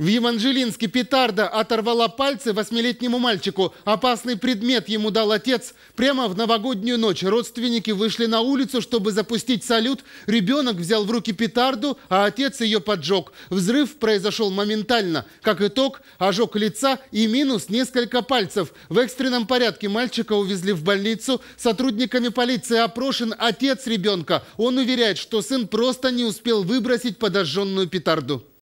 В Еванжелинске петарда оторвала пальцы восьмилетнему мальчику. Опасный предмет ему дал отец. Прямо в новогоднюю ночь родственники вышли на улицу, чтобы запустить салют. Ребенок взял в руки петарду, а отец ее поджег. Взрыв произошел моментально. Как итог, ожог лица и минус несколько пальцев. В экстренном порядке мальчика увезли в больницу. Сотрудниками полиции опрошен отец ребенка. Он уверяет, что сын просто не успел выбросить подожженную петарду.